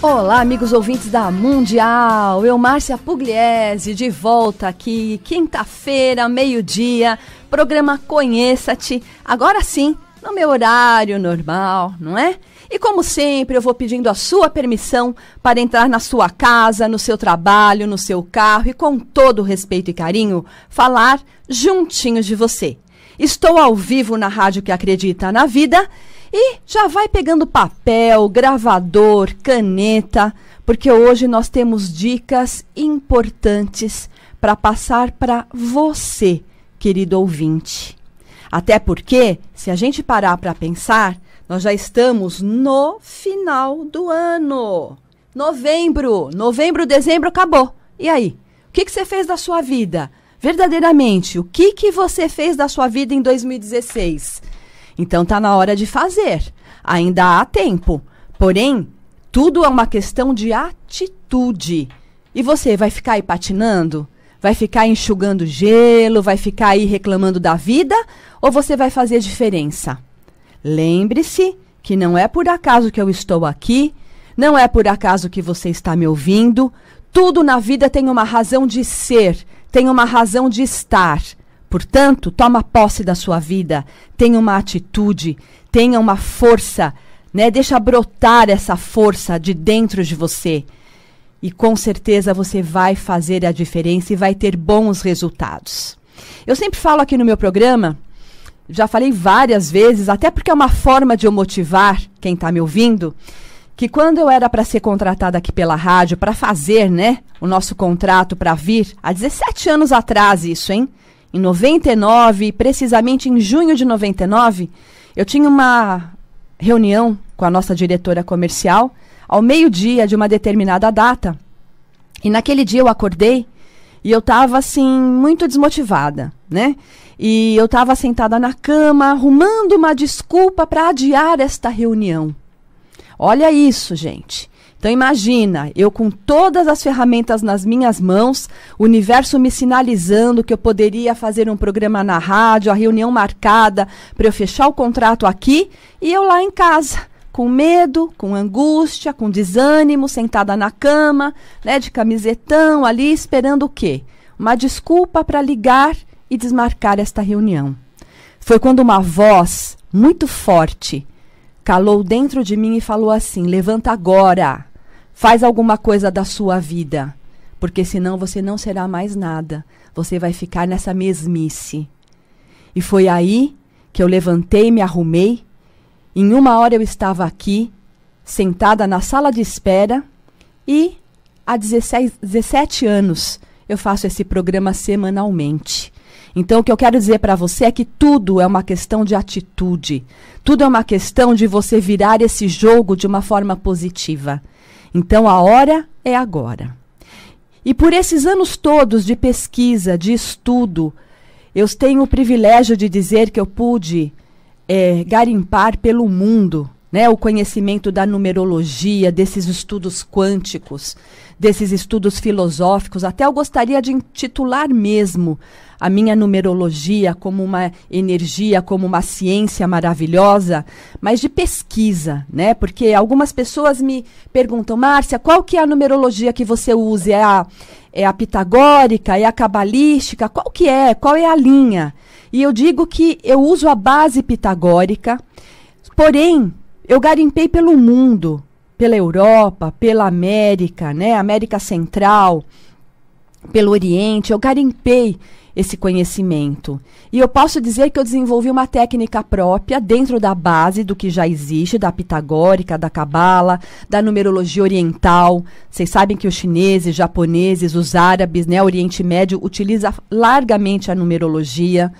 Olá, amigos ouvintes da Mundial. Eu, Márcia Pugliese, de volta aqui, quinta-feira, meio-dia. Programa Conheça-te. Agora sim, no meu horário normal, não é? E como sempre, eu vou pedindo a sua permissão para entrar na sua casa, no seu trabalho, no seu carro e com todo respeito e carinho falar juntinho de você. Estou ao vivo na rádio que acredita na vida e já vai pegando papel, gravador, caneta, porque hoje nós temos dicas importantes para passar para você, querido ouvinte. Até porque, se a gente parar para pensar, nós já estamos no final do ano. Novembro, novembro, dezembro acabou. E aí? O que, que você fez da sua vida? Verdadeiramente, o que, que você fez da sua vida em 2016? Então está na hora de fazer. Ainda há tempo. Porém, tudo é uma questão de atitude. E você vai ficar aí patinando? Vai ficar enxugando gelo? Vai ficar aí reclamando da vida? Ou você vai fazer diferença? Lembre-se que não é por acaso que eu estou aqui, não é por acaso que você está me ouvindo. Tudo na vida tem uma razão de ser, tem uma razão de estar. Portanto, toma posse da sua vida, tenha uma atitude, tenha uma força, né? Deixa brotar essa força de dentro de você. E com certeza você vai fazer a diferença e vai ter bons resultados. Eu sempre falo aqui no meu programa, já falei várias vezes, até porque é uma forma de eu motivar quem está me ouvindo, que quando eu era para ser contratada aqui pela rádio, para fazer né, o nosso contrato para vir, há 17 anos atrás isso, hein? Em 99, precisamente em junho de 99, eu tinha uma reunião com a nossa diretora comercial ao meio-dia de uma determinada data. E naquele dia eu acordei e eu estava assim muito desmotivada, né? E eu estava sentada na cama arrumando uma desculpa para adiar esta reunião. Olha isso, gente. Então imagina, eu com todas as ferramentas nas minhas mãos, o universo me sinalizando que eu poderia fazer um programa na rádio, a reunião marcada para eu fechar o contrato aqui e eu lá em casa, com medo, com angústia, com desânimo, sentada na cama, né, de camisetão ali esperando o quê? Uma desculpa para ligar e desmarcar esta reunião. Foi quando uma voz muito forte calou dentro de mim e falou assim: "Levanta agora!" Faz alguma coisa da sua vida, porque senão você não será mais nada. Você vai ficar nessa mesmice. E foi aí que eu levantei, me arrumei. Em uma hora eu estava aqui, sentada na sala de espera, e há 16, 17 anos eu faço esse programa semanalmente. Então, o que eu quero dizer para você é que tudo é uma questão de atitude, tudo é uma questão de você virar esse jogo de uma forma positiva. Então a hora é agora. E por esses anos todos de pesquisa, de estudo, eu tenho o privilégio de dizer que eu pude é, garimpar pelo mundo né, o conhecimento da numerologia, desses estudos quânticos, desses estudos filosóficos. Até eu gostaria de intitular mesmo a minha numerologia como uma energia, como uma ciência maravilhosa, mas de pesquisa, né? Porque algumas pessoas me perguntam, Márcia, qual que é a numerologia que você usa? É a, é a pitagórica? É a cabalística? Qual que é? Qual é a linha? E eu digo que eu uso a base pitagórica, porém eu garimpei pelo mundo, pela Europa, pela América, né? América Central, pelo Oriente, eu garimpei esse conhecimento. E eu posso dizer que eu desenvolvi uma técnica própria dentro da base do que já existe, da pitagórica, da cabala, da numerologia oriental. Vocês sabem que os chineses, japoneses, os árabes, né, Oriente Médio utiliza largamente a numerologia.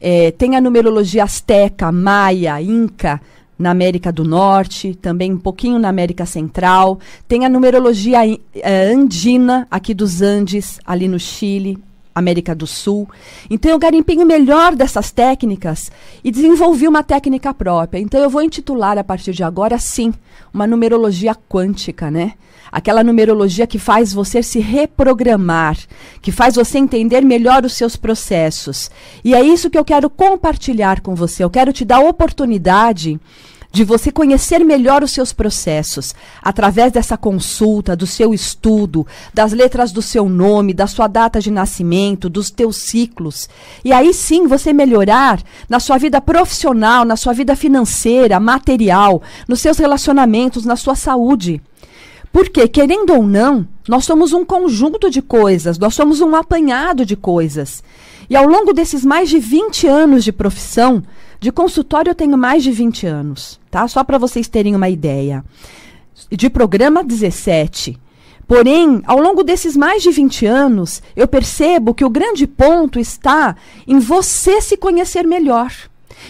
É, tem a numerologia asteca, maia, inca, na América do Norte, também um pouquinho na América Central. Tem a numerologia eh, andina, aqui dos Andes, ali no Chile, América do Sul. Então eu garimpei o melhor dessas técnicas e desenvolvi uma técnica própria. Então eu vou intitular a partir de agora, sim, uma numerologia quântica, né? Aquela numerologia que faz você se reprogramar, que faz você entender melhor os seus processos. E é isso que eu quero compartilhar com você. Eu quero te dar oportunidade de você conhecer melhor os seus processos, através dessa consulta, do seu estudo, das letras do seu nome, da sua data de nascimento, dos teus ciclos. E aí sim você melhorar na sua vida profissional, na sua vida financeira, material, nos seus relacionamentos, na sua saúde. Porque, querendo ou não, nós somos um conjunto de coisas, nós somos um apanhado de coisas. E ao longo desses mais de 20 anos de profissão, de consultório eu tenho mais de 20 anos, tá? Só para vocês terem uma ideia. De programa 17. Porém, ao longo desses mais de 20 anos, eu percebo que o grande ponto está em você se conhecer melhor.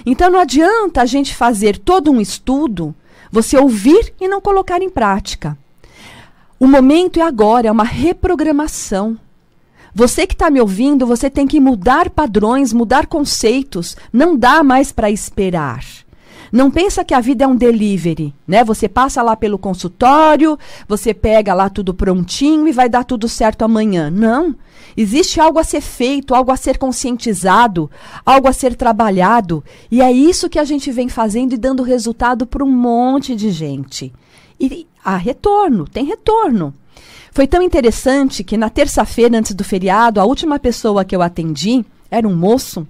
Então não adianta a gente fazer todo um estudo, você ouvir e não colocar em prática. O momento é agora, é uma reprogramação. Você que está me ouvindo, você tem que mudar padrões, mudar conceitos. Não dá mais para esperar. Não pensa que a vida é um delivery, né? Você passa lá pelo consultório, você pega lá tudo prontinho e vai dar tudo certo amanhã. Não. Existe algo a ser feito, algo a ser conscientizado, algo a ser trabalhado, e é isso que a gente vem fazendo e dando resultado para um monte de gente. E há ah, retorno, tem retorno. Foi tão interessante que na terça-feira, antes do feriado, a última pessoa que eu atendi era um moço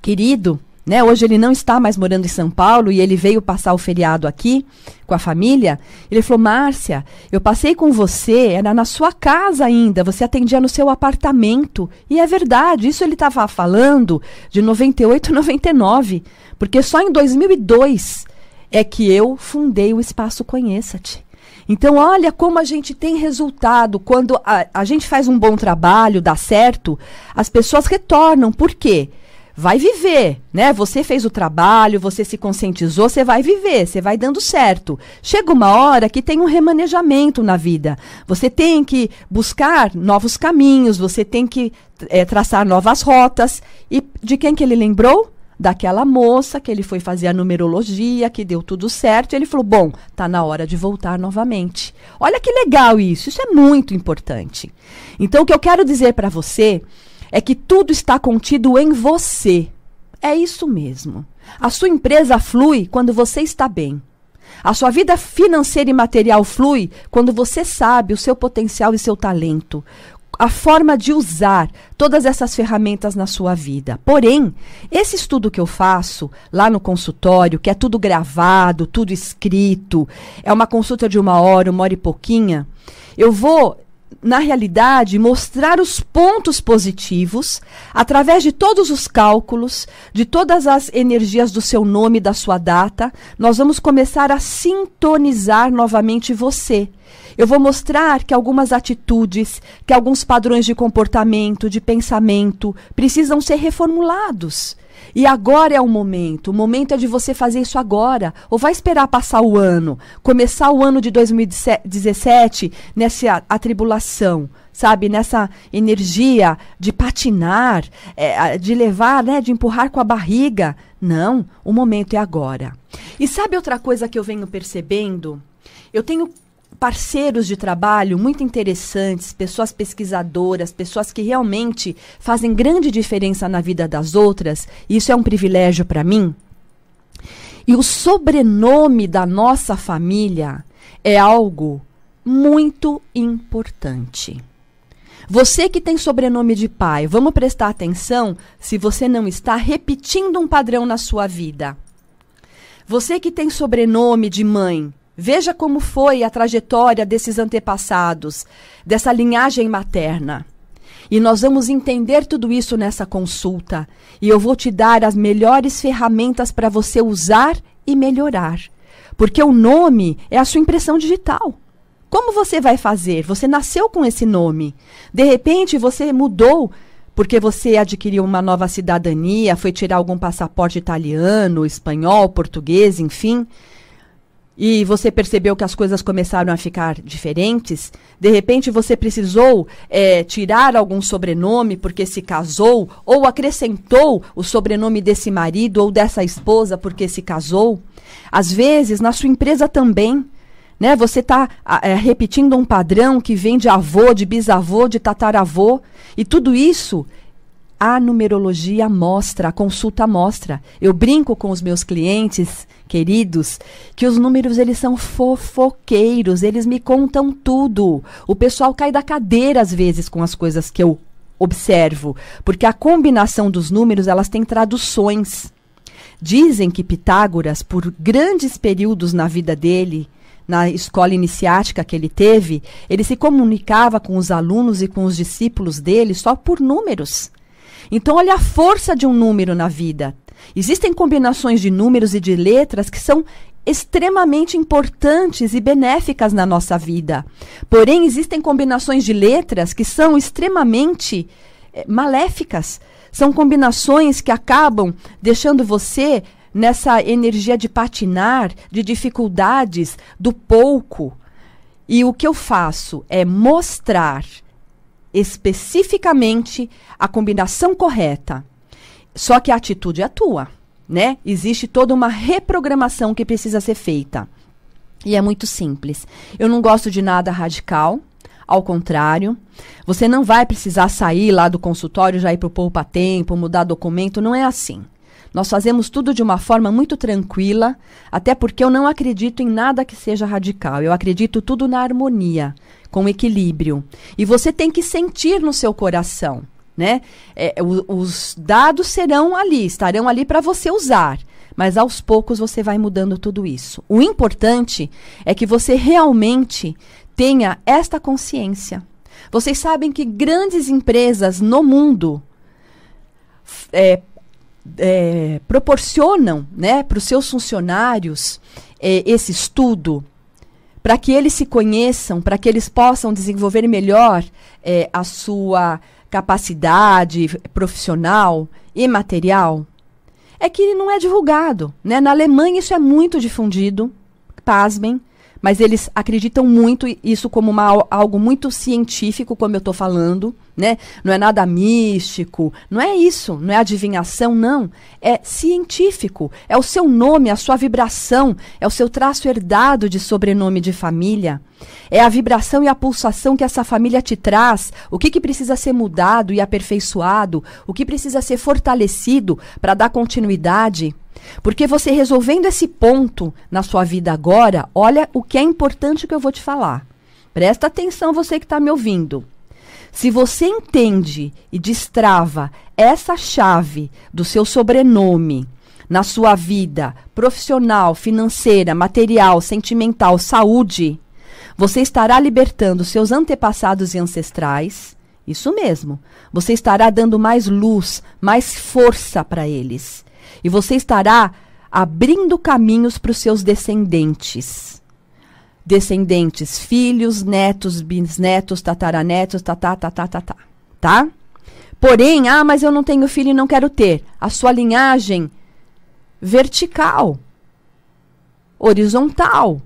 querido, né? Hoje ele não está mais morando em São Paulo e ele veio passar o feriado aqui com a família. Ele falou: Márcia, eu passei com você, era na sua casa ainda, você atendia no seu apartamento. E é verdade, isso ele estava falando de 98 99, porque só em 2002 é que eu fundei o Espaço Conheça-te. Então, olha como a gente tem resultado. Quando a, a gente faz um bom trabalho, dá certo, as pessoas retornam. Por quê? vai viver, né? Você fez o trabalho, você se conscientizou, você vai viver, você vai dando certo. Chega uma hora que tem um remanejamento na vida. Você tem que buscar novos caminhos, você tem que é, traçar novas rotas. E de quem que ele lembrou? daquela moça que ele foi fazer a numerologia, que deu tudo certo. E ele falou: bom, tá na hora de voltar novamente. Olha que legal isso, isso é muito importante. Então, o que eu quero dizer para você é que tudo está contido em você. É isso mesmo. A sua empresa flui quando você está bem. A sua vida financeira e material flui quando você sabe o seu potencial e seu talento, a forma de usar todas essas ferramentas na sua vida. Porém, esse estudo que eu faço lá no consultório, que é tudo gravado, tudo escrito, é uma consulta de uma hora, uma hora e pouquinha, eu vou na realidade, mostrar os pontos positivos através de todos os cálculos, de todas as energias do seu nome, da sua data, nós vamos começar a sintonizar novamente você. Eu vou mostrar que algumas atitudes, que alguns padrões de comportamento, de pensamento, precisam ser reformulados. E agora é o momento. O momento é de você fazer isso agora. Ou vai esperar passar o ano, começar o ano de 2017 nessa atribulação, sabe? Nessa energia de patinar, é, de levar, né? De empurrar com a barriga. Não, o momento é agora. E sabe outra coisa que eu venho percebendo? Eu tenho parceiros de trabalho muito interessantes, pessoas pesquisadoras, pessoas que realmente fazem grande diferença na vida das outras. Isso é um privilégio para mim. E o sobrenome da nossa família é algo muito importante. Você que tem sobrenome de pai, vamos prestar atenção se você não está repetindo um padrão na sua vida. Você que tem sobrenome de mãe, Veja como foi a trajetória desses antepassados, dessa linhagem materna. E nós vamos entender tudo isso nessa consulta. E eu vou te dar as melhores ferramentas para você usar e melhorar. Porque o nome é a sua impressão digital. Como você vai fazer? Você nasceu com esse nome. De repente você mudou porque você adquiriu uma nova cidadania, foi tirar algum passaporte italiano, espanhol, português, enfim e você percebeu que as coisas começaram a ficar diferentes, de repente você precisou é, tirar algum sobrenome porque se casou, ou acrescentou o sobrenome desse marido ou dessa esposa porque se casou. Às vezes, na sua empresa também. Né? Você está é, repetindo um padrão que vem de avô, de bisavô, de tataravô. E tudo isso a numerologia mostra, a consulta mostra. Eu brinco com os meus clientes queridos que os números eles são fofoqueiros, eles me contam tudo. O pessoal cai da cadeira às vezes com as coisas que eu observo, porque a combinação dos números, elas têm traduções. Dizem que Pitágoras, por grandes períodos na vida dele, na escola iniciática que ele teve, ele se comunicava com os alunos e com os discípulos dele só por números. Então, olha a força de um número na vida. Existem combinações de números e de letras que são extremamente importantes e benéficas na nossa vida. Porém, existem combinações de letras que são extremamente é, maléficas. São combinações que acabam deixando você nessa energia de patinar, de dificuldades, do pouco. E o que eu faço é mostrar especificamente a combinação correta. Só que a atitude é tua, né? Existe toda uma reprogramação que precisa ser feita. E é muito simples. Eu não gosto de nada radical, ao contrário, você não vai precisar sair lá do consultório, já ir para o poupa-tempo, mudar documento, não é assim. Nós fazemos tudo de uma forma muito tranquila, até porque eu não acredito em nada que seja radical. Eu acredito tudo na harmonia, com equilíbrio. E você tem que sentir no seu coração, né? É, o, os dados serão ali, estarão ali para você usar. Mas aos poucos você vai mudando tudo isso. O importante é que você realmente tenha esta consciência. Vocês sabem que grandes empresas no mundo é, é, proporcionam né, para os seus funcionários é, esse estudo, para que eles se conheçam, para que eles possam desenvolver melhor é, a sua capacidade profissional e material, é que ele não é divulgado. Né? Na Alemanha isso é muito difundido, pasmem, mas eles acreditam muito isso como uma, algo muito científico, como eu estou falando, né? Não é nada místico, não é isso, não é adivinhação, não. É científico, é o seu nome, a sua vibração, é o seu traço herdado de sobrenome de família. É a vibração e a pulsação que essa família te traz, o que, que precisa ser mudado e aperfeiçoado, o que precisa ser fortalecido para dar continuidade. Porque você resolvendo esse ponto na sua vida agora, olha o que é importante que eu vou te falar. Presta atenção, você que está me ouvindo. Se você entende e destrava essa chave do seu sobrenome na sua vida profissional, financeira, material, sentimental, saúde, você estará libertando seus antepassados e ancestrais. Isso mesmo. Você estará dando mais luz, mais força para eles e você estará abrindo caminhos para os seus descendentes. Descendentes, filhos, netos, bisnetos, tataranetos, tatá, tatá, tá, tatá, tá, tá, tá? Porém, ah, mas eu não tenho filho e não quero ter. A sua linhagem vertical, horizontal,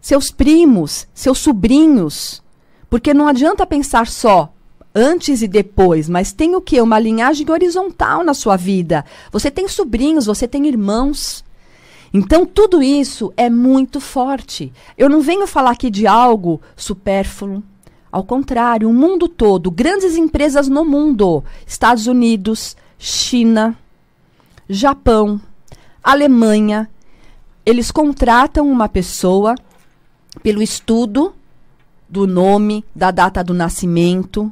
seus primos, seus sobrinhos. Porque não adianta pensar só antes e depois, mas tem o quê? Uma linhagem horizontal na sua vida. Você tem sobrinhos, você tem irmãos. Então, tudo isso é muito forte. Eu não venho falar aqui de algo supérfluo. Ao contrário, o mundo todo, grandes empresas no mundo, Estados Unidos, China, Japão, Alemanha, eles contratam uma pessoa pelo estudo do nome, da data do nascimento,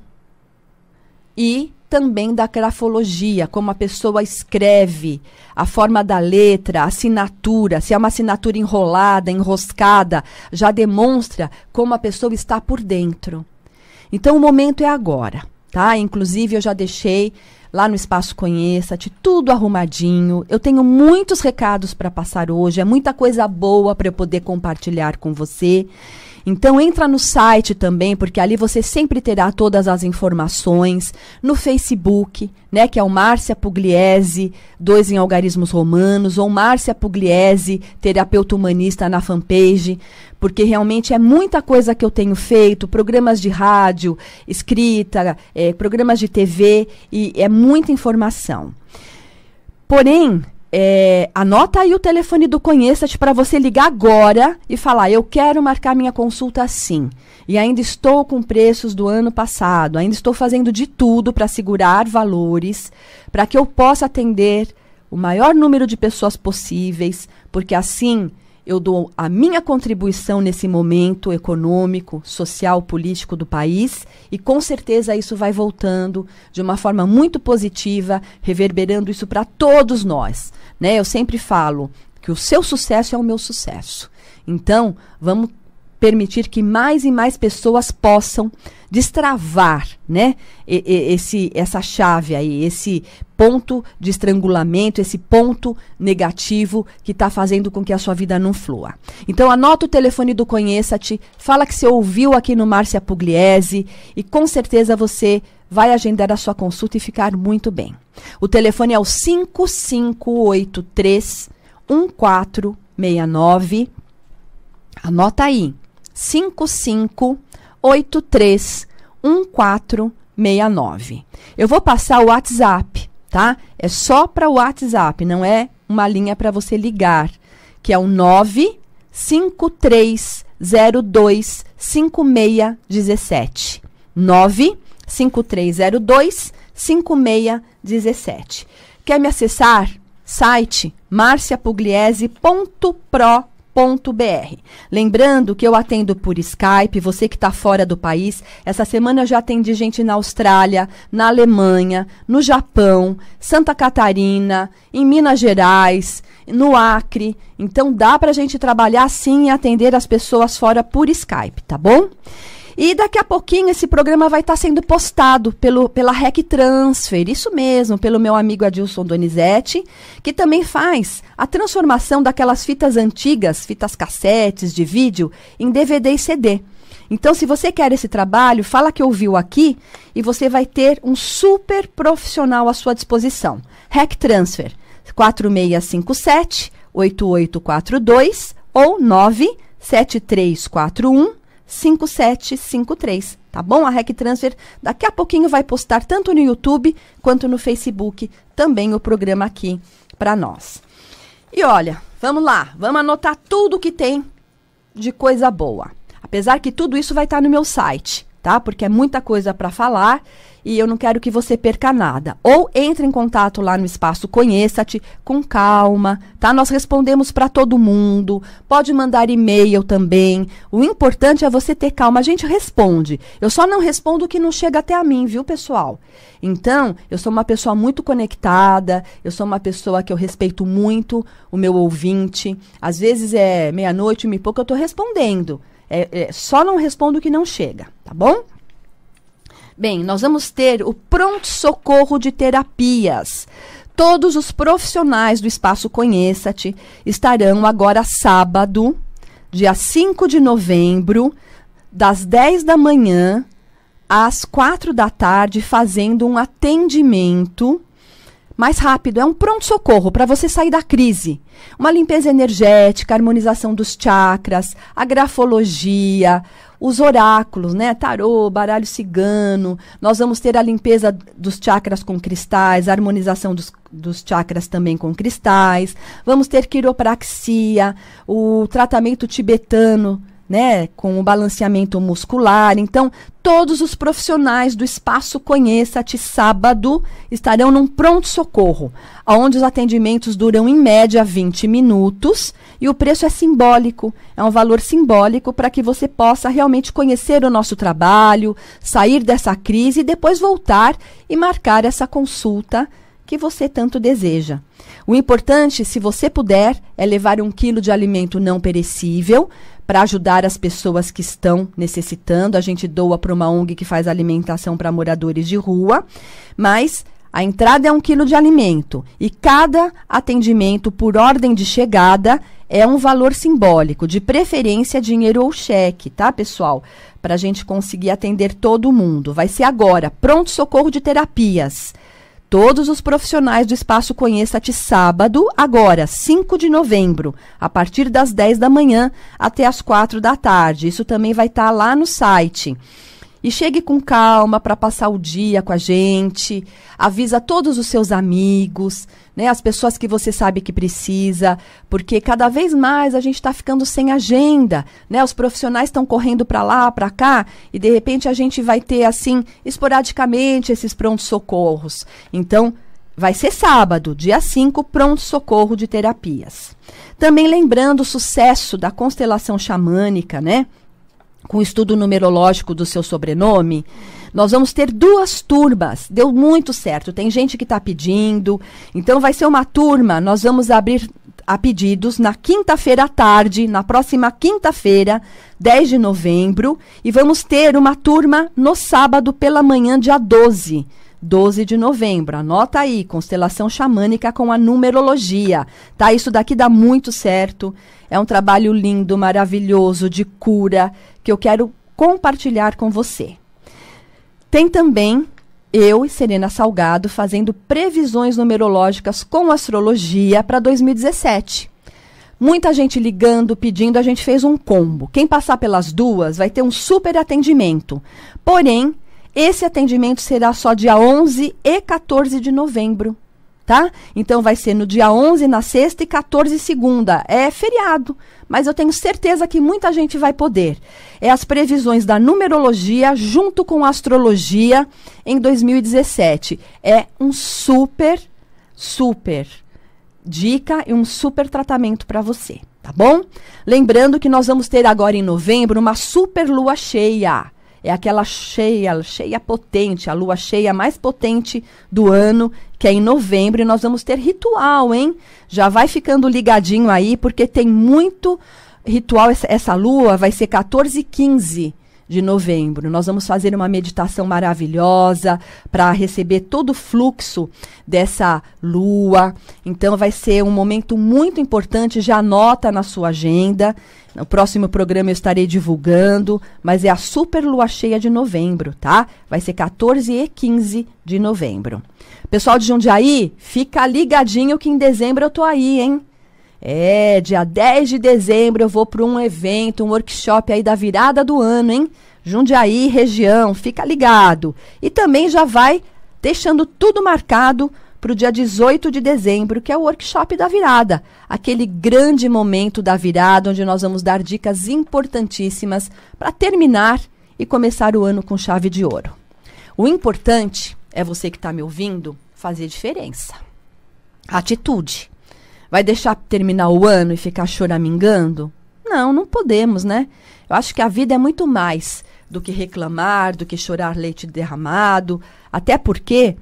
e também da grafologia, como a pessoa escreve, a forma da letra, a assinatura, se é uma assinatura enrolada, enroscada, já demonstra como a pessoa está por dentro. Então o momento é agora, tá? Inclusive eu já deixei lá no espaço Conheça-te, tudo arrumadinho. Eu tenho muitos recados para passar hoje, é muita coisa boa para eu poder compartilhar com você. Então entra no site também, porque ali você sempre terá todas as informações, no Facebook, né, que é o Márcia Pugliese, dois em algarismos romanos, ou Márcia Pugliese, terapeuta humanista na fanpage, porque realmente é muita coisa que eu tenho feito, programas de rádio, escrita, é, programas de TV, e é muita informação. Porém, é, anota aí o telefone do Conheça-te para você ligar agora e falar: eu quero marcar minha consulta assim. E ainda estou com preços do ano passado, ainda estou fazendo de tudo para segurar valores, para que eu possa atender o maior número de pessoas possíveis, porque assim eu dou a minha contribuição nesse momento econômico, social, político do país e com certeza isso vai voltando de uma forma muito positiva, reverberando isso para todos nós. Né? Eu sempre falo que o seu sucesso é o meu sucesso. Então, vamos permitir que mais e mais pessoas possam destravar, né? esse essa chave aí, esse ponto de estrangulamento, esse ponto negativo que está fazendo com que a sua vida não flua. Então anota o telefone do Conheça-te, fala que você ouviu aqui no Márcia Pugliese e com certeza você vai agendar a sua consulta e ficar muito bem. O telefone é o 5583 1469 Anota aí, 55831469. Eu vou passar o WhatsApp, tá? É só para o WhatsApp, não é uma linha para você ligar, que é o 953025617. 953025617. Quer me acessar? Site marciapugliese.pro.com br Lembrando que eu atendo por Skype, você que está fora do país. Essa semana eu já atendi gente na Austrália, na Alemanha, no Japão, Santa Catarina, em Minas Gerais, no Acre. Então dá para a gente trabalhar sim e atender as pessoas fora por Skype, tá bom? E daqui a pouquinho esse programa vai estar sendo postado pelo, pela Rec Transfer, isso mesmo, pelo meu amigo Adilson Donizete, que também faz a transformação daquelas fitas antigas, fitas cassetes de vídeo, em DVD e CD. Então, se você quer esse trabalho, fala que ouviu aqui e você vai ter um super profissional à sua disposição. Rec Transfer 4657 8842 ou 97341 5753, tá bom? A Rec Transfer daqui a pouquinho vai postar tanto no YouTube quanto no Facebook também o programa aqui para nós. E olha, vamos lá, vamos anotar tudo que tem de coisa boa. Apesar que tudo isso vai estar tá no meu site, tá? Porque é muita coisa para falar e eu não quero que você perca nada. Ou entre em contato lá no espaço Conheça-te com calma, tá? Nós respondemos para todo mundo. Pode mandar e-mail também. O importante é você ter calma. A gente responde. Eu só não respondo o que não chega até a mim, viu, pessoal? Então, eu sou uma pessoa muito conectada, eu sou uma pessoa que eu respeito muito o meu ouvinte. Às vezes é meia-noite, me pouco eu estou respondendo. É, é, só não respondo o que não chega tá bom? Bem, nós vamos ter o pronto-socorro de terapias. Todos os profissionais do Espaço Conheça-te estarão agora sábado, dia 5 de novembro, das 10 da manhã às 4 da tarde, fazendo um atendimento mais rápido. É um pronto-socorro para você sair da crise. Uma limpeza energética, harmonização dos chakras, a grafologia, os oráculos, né? Tarô, baralho cigano. Nós vamos ter a limpeza dos chakras com cristais, a harmonização dos, dos chakras também com cristais. Vamos ter quiropraxia, o tratamento tibetano né, com o balanceamento muscular. Então, todos os profissionais do espaço Conheça-te sábado estarão num pronto socorro, onde os atendimentos duram em média 20 minutos e o preço é simbólico, é um valor simbólico para que você possa realmente conhecer o nosso trabalho, sair dessa crise e depois voltar e marcar essa consulta que você tanto deseja. O importante, se você puder, é levar um quilo de alimento não perecível para ajudar as pessoas que estão necessitando. A gente doa para uma ONG que faz alimentação para moradores de rua, mas a entrada é um quilo de alimento e cada atendimento por ordem de chegada é um valor simbólico, de preferência dinheiro ou cheque, tá, pessoal? Para a gente conseguir atender todo mundo. Vai ser agora, pronto socorro de terapias. Todos os profissionais do Espaço Conheça-te sábado, agora, 5 de novembro, a partir das 10 da manhã até as 4 da tarde. Isso também vai estar tá lá no site. E chegue com calma para passar o dia com a gente. Avisa todos os seus amigos, né, as pessoas que você sabe que precisa, porque cada vez mais a gente está ficando sem agenda, né? Os profissionais estão correndo para lá, para cá, e de repente a gente vai ter assim esporadicamente esses prontos socorros. Então, Vai ser sábado, dia 5, pronto-socorro de terapias. Também lembrando o sucesso da constelação xamânica, né? com o estudo numerológico do seu sobrenome, nós vamos ter duas turmas. Deu muito certo. Tem gente que está pedindo. Então vai ser uma turma. Nós vamos abrir a pedidos na quinta-feira à tarde, na próxima quinta-feira, 10 de novembro, e vamos ter uma turma no sábado pela manhã, dia 12. 12 de novembro. Anota aí, constelação xamânica com a numerologia, tá? Isso daqui dá muito certo. É um trabalho lindo, maravilhoso, de cura, que eu quero compartilhar com você. Tem também eu e Serena Salgado fazendo previsões numerológicas com astrologia para 2017. Muita gente ligando, pedindo, a gente fez um combo. Quem passar pelas duas vai ter um super atendimento. Porém, esse atendimento será só dia 11 e 14 de novembro tá? Então vai ser no dia 11 na sexta e 14 segunda. É feriado, mas eu tenho certeza que muita gente vai poder. É as previsões da numerologia junto com a astrologia em 2017. É um super super dica e um super tratamento para você, tá bom? Lembrando que nós vamos ter agora em novembro uma super lua cheia. É aquela cheia, cheia potente, a lua cheia mais potente do ano, que é em novembro, e nós vamos ter ritual, hein? Já vai ficando ligadinho aí, porque tem muito ritual. Essa, essa lua vai ser 14 e 15 de novembro. Nós vamos fazer uma meditação maravilhosa para receber todo o fluxo dessa lua. Então vai ser um momento muito importante, já anota na sua agenda. No próximo programa eu estarei divulgando, mas é a super lua cheia de novembro, tá? Vai ser 14 e 15 de novembro. Pessoal de Jundiaí, fica ligadinho que em dezembro eu tô aí, hein? É, dia 10 de dezembro eu vou para um evento, um workshop aí da virada do ano, hein? Jundiaí, região, fica ligado. E também já vai deixando tudo marcado para o dia 18 de dezembro, que é o workshop da virada, aquele grande momento da virada, onde nós vamos dar dicas importantíssimas para terminar e começar o ano com chave de ouro. O importante é você que está me ouvindo fazer diferença. Atitude. Vai deixar terminar o ano e ficar choramingando? Não, não podemos, né? Eu acho que a vida é muito mais do que reclamar, do que chorar leite derramado, até porque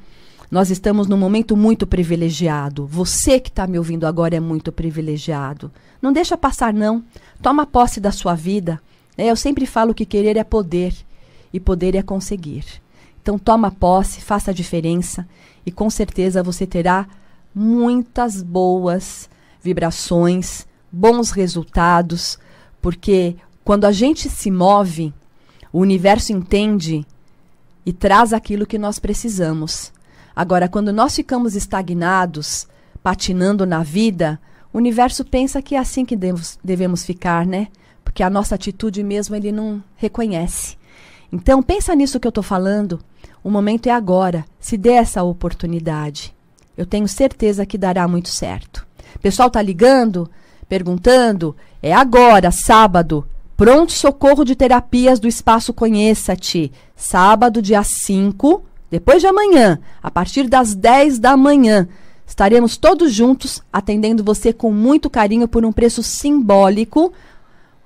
nós estamos num momento muito privilegiado. Você que está me ouvindo agora é muito privilegiado. Não deixa passar, não. Toma posse da sua vida. É, eu sempre falo que querer é poder e poder é conseguir. Então toma posse, faça a diferença e com certeza você terá muitas boas vibrações, bons resultados, porque quando a gente se move, o universo entende e traz aquilo que nós precisamos. Agora, quando nós ficamos estagnados, patinando na vida, o universo pensa que é assim que devemos ficar, né? Porque a nossa atitude mesmo ele não reconhece. Então, pensa nisso que eu estou falando. O momento é agora. Se dê essa oportunidade. Eu tenho certeza que dará muito certo. pessoal tá ligando, perguntando. É agora, sábado. Pronto socorro de terapias do Espaço Conheça-te. Sábado, dia 5, depois de amanhã, a partir das 10 da manhã. Estaremos todos juntos atendendo você com muito carinho por um preço simbólico.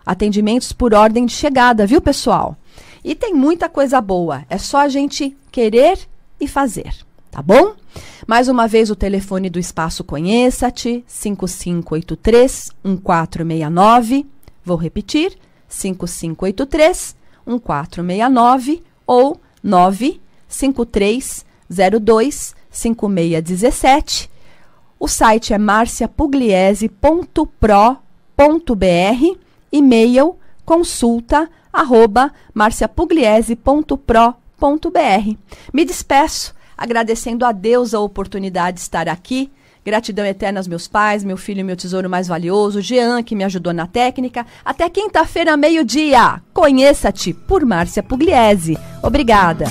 Atendimentos por ordem de chegada, viu, pessoal? E tem muita coisa boa. É só a gente querer e fazer, tá bom? Mais uma vez, o telefone do espaço Conheça-te, 5583-1469. Vou repetir, 5583-1469 ou 95302-5617. O site é marciapugliese.pro.br, e-mail consulta arroba marciapugliese.pro.br. Me despeço agradecendo a Deus a oportunidade de estar aqui. Gratidão eterna aos meus pais, meu filho e meu tesouro mais valioso, Jean, que me ajudou na técnica. Até quinta-feira, meio-dia. Conheça-te por Márcia Pugliese. Obrigada.